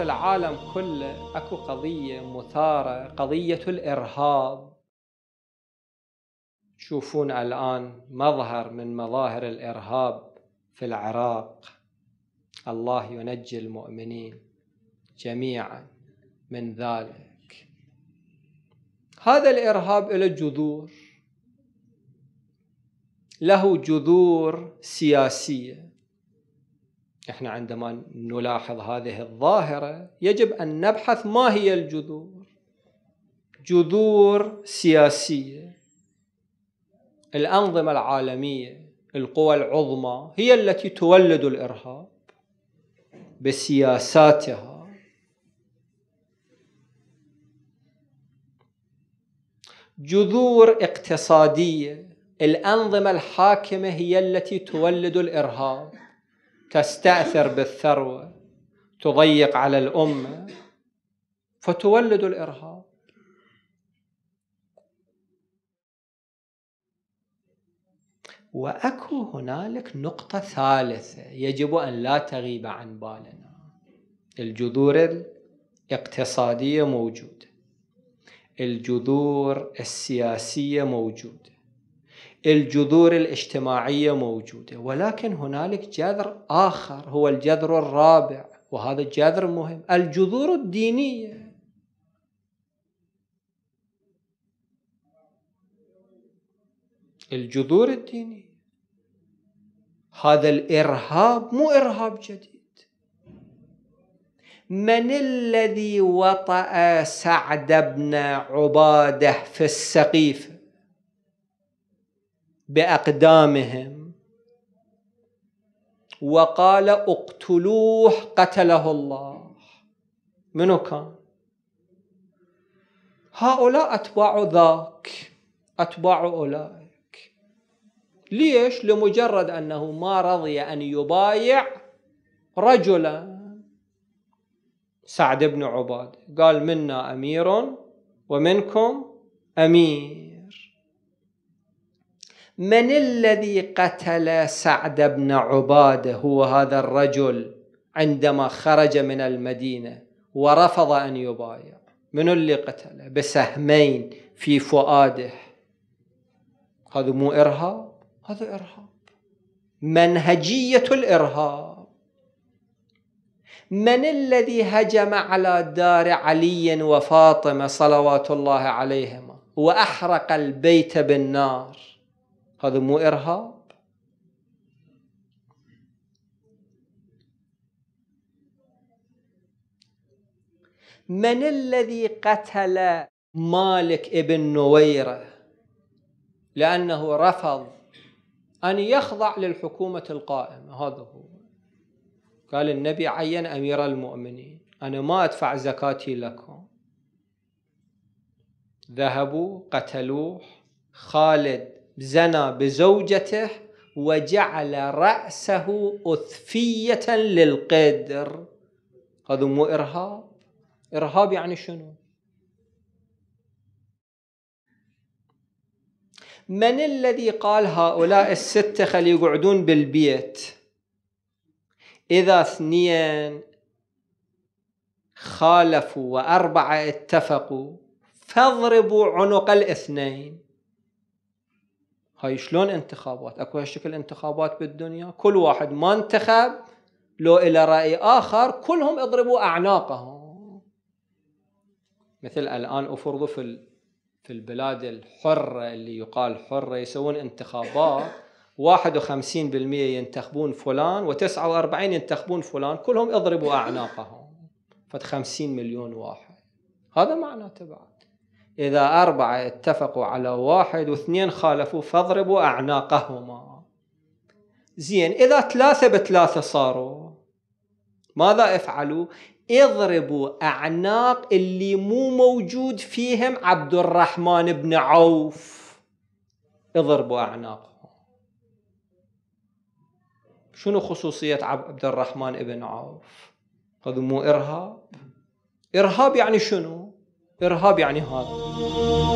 في العالم كله اكو قضية مثارة قضية الارهاب تشوفون الان مظهر من مظاهر الارهاب في العراق الله ينجي المؤمنين جميعا من ذلك هذا الارهاب له جذور له جذور سياسيه احنا عندما نلاحظ هذه الظاهرة يجب أن نبحث ما هي الجذور جذور سياسية الأنظمة العالمية القوى العظمى هي التي تولد الإرهاب بسياساتها جذور اقتصادية الأنظمة الحاكمة هي التي تولد الإرهاب تستاثر بالثروه تضيق على الامه فتولد الارهاب واكو هنالك نقطه ثالثه يجب ان لا تغيب عن بالنا الجذور الاقتصاديه موجوده الجذور السياسيه موجوده الجذور الاجتماعية موجودة ولكن هنالك جذر آخر هو الجذر الرابع وهذا الجذر مهم الجذور الدينية الجذور الدينية هذا الإرهاب مو إرهاب جديد من الذي وطأ سعد بن عباده في السقيفه باقدامهم وقال اقتلوه قتله الله منو كان هؤلاء اتباع ذاك اتباع اولئك ليش لمجرد انه ما رضي ان يبايع رجلا سعد بن عباده قال منا امير ومنكم امير من الذي قتل سعد بن عباده هو هذا الرجل عندما خرج من المدينة ورفض أن يبايع من اللي قتله بسهمين في فؤاده هذا مو إرهاب هذا إرهاب منهجية الإرهاب من الذي هجم على دار علي وفاطمة صلوات الله عليهما وأحرق البيت بالنار هذا مو إرهاب من الذي قتل مالك ابن نويره لانه رفض ان يخضع للحكومه القائمه هذا هو قال النبي عين امير المؤمنين انا ما ادفع زكاتي لكم ذهبوا قتلوه خالد زنى بزوجته وجعل رأسه أثفية للقدر هذا مو إرهاب إرهاب يعني شنو من الذي قال هؤلاء الستة خلي يقعدون بالبيت إذا اثنين خالفوا وأربعة اتفقوا فاضربوا عنق الاثنين هاي شلون انتخابات اكو هالشكل انتخابات بالدنيا كل واحد ما انتخب لو الى راي اخر كلهم اضربوا اعناقهم مثل الان افرضوا في في البلاد الحره اللي يقال حره يسوون انتخابات 51% ينتخبون فلان و49 ينتخبون فلان كلهم اضربوا اعناقهم ف 50 مليون واحد هذا معناته بعد إذا أربعة اتفقوا على واحد واثنين خالفوا فاضربوا أعناقهما زين إذا ثلاثة بثلاثة صاروا ماذا افعلوا اضربوا أعناق اللي مو موجود فيهم عبد الرحمن بن عوف اضربوا أعناق شنو خصوصية عبد الرحمن بن عوف هذا مو إرهاب إرهاب يعني شنو إرهاب يعني هذا